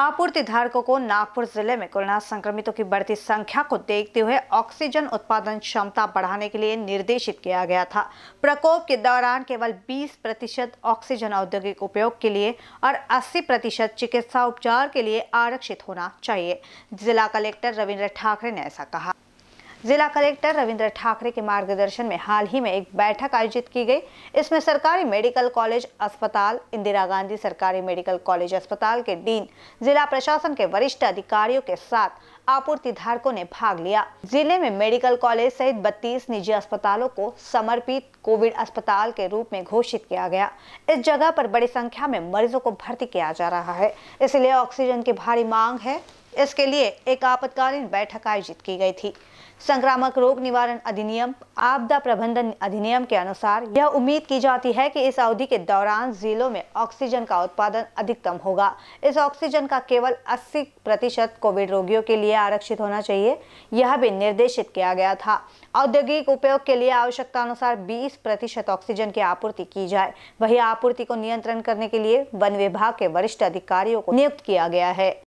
आपूर्ति धारकों को नागपुर जिले में कोरोना संक्रमितों की बढ़ती संख्या को देखते हुए ऑक्सीजन उत्पादन क्षमता बढ़ाने के लिए निर्देशित किया गया था प्रकोप के दौरान केवल 20 प्रतिशत ऑक्सीजन औद्योगिक उपयोग के लिए और 80 प्रतिशत चिकित्सा उपचार के लिए आरक्षित होना चाहिए जिला कलेक्टर रविन्द्र ठाकरे ने ऐसा कहा जिला कलेक्टर रविंद्र ठाकरे के मार्गदर्शन में हाल ही में एक बैठक आयोजित की गई इसमें सरकारी मेडिकल कॉलेज अस्पताल इंदिरा गांधी सरकारी मेडिकल कॉलेज अस्पताल के डीन जिला प्रशासन के वरिष्ठ अधिकारियों के साथ आपूर्ति धारकों ने भाग लिया जिले में मेडिकल कॉलेज सहित 32 निजी अस्पतालों को समर्पित कोविड अस्पताल के रूप में घोषित किया गया इस जगह पर बड़ी संख्या में मरीजों को भर्ती किया जा रहा है इसलिए ऑक्सीजन की भारी मांग है इसके लिए एक आपातकालीन बैठक आयोजित की गई थी संक्रामक रोग निवारण अधिनियम आपदा प्रबंधन अधिनियम के अनुसार यह उम्मीद की जाती है कि इस अवधि के दौरान जिलों में ऑक्सीजन का उत्पादन अधिकतम होगा इस ऑक्सीजन का केवल 80 प्रतिशत कोविड रोगियों के लिए आरक्षित होना चाहिए यह भी निर्देशित किया गया था औद्योगिक उपयोग के लिए आवश्यकता अनुसार बीस प्रतिशत ऑक्सीजन की आपूर्ति की जाए वही आपूर्ति को नियंत्रण करने के लिए वन विभाग के वरिष्ठ अधिकारियों को नियुक्त किया गया है